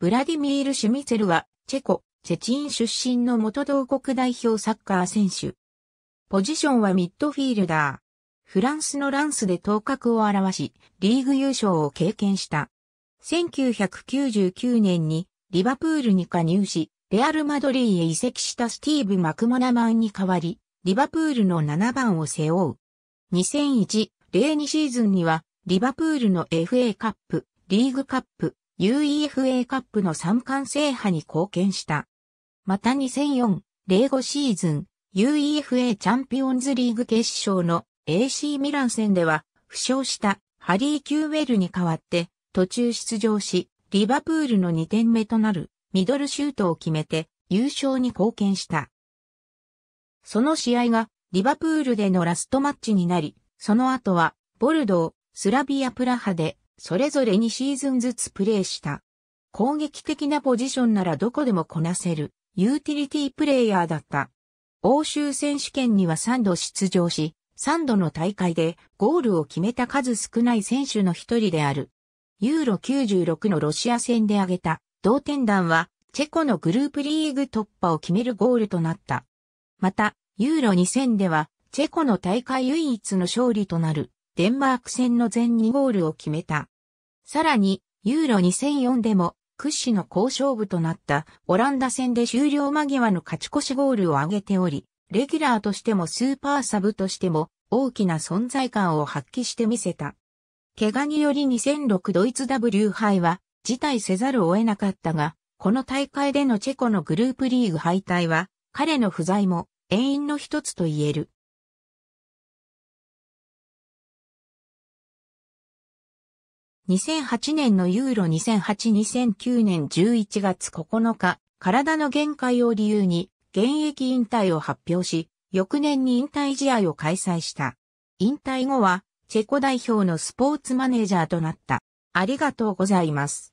ブラディミール・シュミツェルは、チェコ、チェチン出身の元同国代表サッカー選手。ポジションはミッドフィールダー。フランスのランスで頭角を表し、リーグ優勝を経験した。1999年にリバプールに加入し、レアル・マドリーへ移籍したスティーブ・マクモナマンに代わり、リバプールの7番を背負う。2001、02シーズンには、リバプールの FA カップ、リーグカップ、UEFA カップの3冠制覇に貢献した。また2004、05シーズン、UEFA チャンピオンズリーグ決勝の AC ミラン戦では、負傷したハリー・キューウェルに代わって途中出場し、リバプールの2点目となるミドルシュートを決めて優勝に貢献した。その試合がリバプールでのラストマッチになり、その後はボルドー、スラビアプラハでそれぞれ2シーズンずつプレーした。攻撃的なポジションならどこでもこなせる、ユーティリティプレイヤーだった。欧州選手権には3度出場し、3度の大会でゴールを決めた数少ない選手の一人である。ユーロ96のロシア戦で挙げた同点弾は、チェコのグループリーグ突破を決めるゴールとなった。また、ユーロ2000では、チェコの大会唯一の勝利となるデンマーク戦の全2ゴールを決めた。さらに、ユーロ2004でも屈指の好勝負となったオランダ戦で終了間際の勝ち越しゴールを挙げており、レギュラーとしてもスーパーサブとしても大きな存在感を発揮してみせた。怪我により2006ドイツ W 杯は辞退せざるを得なかったが、この大会でのチェコのグループリーグ敗退は彼の不在も遠因の一つと言える。2008年のユーロ2008-2009年11月9日、体の限界を理由に現役引退を発表し、翌年に引退試合を開催した。引退後は、チェコ代表のスポーツマネージャーとなった。ありがとうございます。